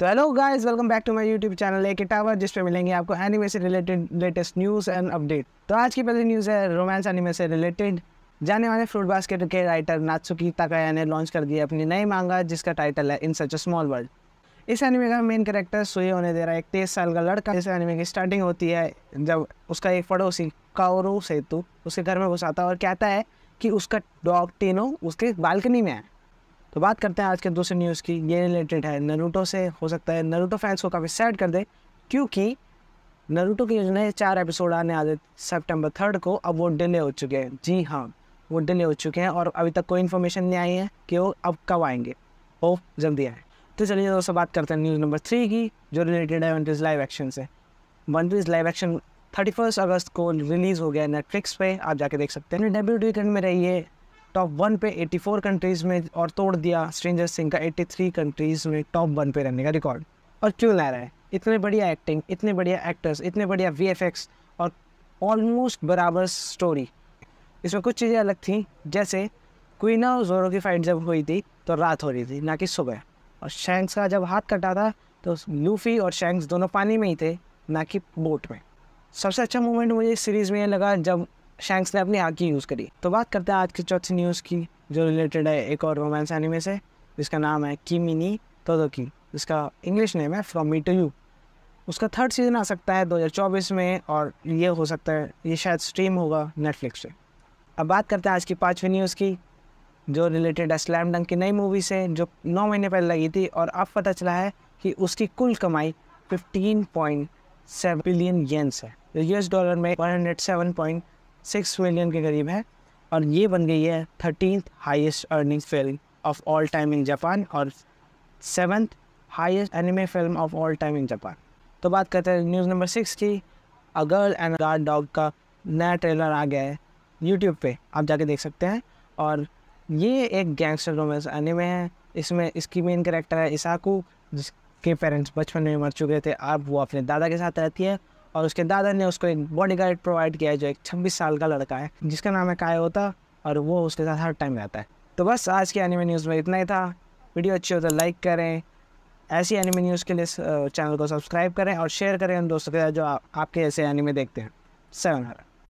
तो hello guys welcome back to my YouTube channel एक tower जिस पे मिलेंगे आपको एनिमे से related latest news and update तो आज की पहली न्यूज़ है रोमांस एनिमे से रिलेटेड जाने वाले फ्रूट बास्केट के राइटर नाचुकी ताकाया ने लॉन्च कर दिया अपनी नई मांगा जिसका टाइटल है in such a small world इस एनिमे का मेन करेक्टर सुई होने दे रहा है एक तेईस साल का लड़का इस एनिमे की स्टार्टिंग होती है जब उसका एक पड़ोसी काओरो सेतु उसके घर में घुसाता है और कहता है कि उसका डॉग टीनो उसके बालकनी में है तो बात करते हैं आज के दूसरे न्यूज़ की ये रिलेटेड है नरूटो से हो सकता है नरूटो फैंस को काफ़ी सैड कर दे क्योंकि नरूटो के नए चार एपिसोड आने आते सेप्टेम्बर थर्ड को अब वो डिले हो चुके हैं जी हाँ वो डिले हो चुके हैं और अभी तक कोई इन्फॉर्मेशन नहीं आई है कि वो अब कब आएंगे ओ जल्दी आए तो चलिए दोस्तों बात करते हैं न्यूज़ नंबर थ्री की जो रिलेटेड है वन पीज़ लाइव एक्शन से one piece live action thirty first August को रिलीज़ हो गया नेटफ्लिक्स पे आप जाके देख सकते हैं डेब्यू वीकेंड में रहिए टॉप वन पे 84 कंट्रीज़ में और तोड़ दिया स्ट्रेंजर सिंह का 83 कंट्रीज़ में टॉप वन पे रहने का रिकॉर्ड और क्यों ला रहा है इतने बढ़िया एक्टिंग इतने बढ़िया एक्टर्स इतने बढ़िया वी और ऑलमोस्ट बराबर स्टोरी इसमें कुछ चीज़ें अलग थी जैसे क्वीना और जोरो की फाइट जब हुई थी तो रात हो रही थी ना कि सुबह और शैंक्स का जब हाथ कटा था तो लूफी और शैंक्स दोनों पानी में ही थे ना कि बोट में सबसे अच्छा मोमेंट मुझे इस सीरीज़ में यह लगा जब शैंक्स ने अपनी आँखें यूज़ करी तो बात करते हैं आज की चौथी न्यूज़ की जो रिलेटेड है एक और रोमांस एनिमे से जिसका नाम है किमिनी की जिसका इंग्लिश नेम है फ्रॉम मी टू यू उसका थर्ड सीज़न आ सकता है 2024 में और ये हो सकता है ये शायद स्ट्रीम होगा नेटफ्लिक्स से अब बात करते हैं आज की पाँचवीं न्यूज़ की जो रिलेटेड है स्लैम डंक की नई मूवी से जो नौ महीने पहले लगी थी और अब पता चला है कि उसकी कुल कमाई सेवन बिलियन येंस है जो यूएस डॉलर में one hundred seven point six million के करीब है और ये बन गई है thirteen highest earning film of all time in Japan और seventh highest anime film of all time in Japan तो बात करते हैं न्यूज़ नंबर सिक्स की a girl and guard dog का नया ट्रेलर आ गया है यूट्यूब पे आप जाके देख सकते हैं और ये एक गैंगस्टर रोमेंस एनिमे है इसमें इसकी मेन करेक्टर है इसाकू जिसके पेरेंट्स बचपन में मर चुके थे अब वो अपने दादा के साथ रहती है और उसके दादा ने उसको एक बॉडी गार्ड प्रोवाइड किया है जो एक छब्बीस साल का लड़का है जिसका नाम है काय होता और वो उसके साथ हर टाइम रहता है तो बस आज के एनिमी न्यूज़ में इतना ही था वीडियो अच्छी हो तो लाइक करें ऐसी एनिमी न्यूज़ के लिए चैनल को सब्सक्राइब करें और शेयर करें उन दोस्तों के साथ जो आ, आपके ऐसे एनिमी देखते हैं सेवन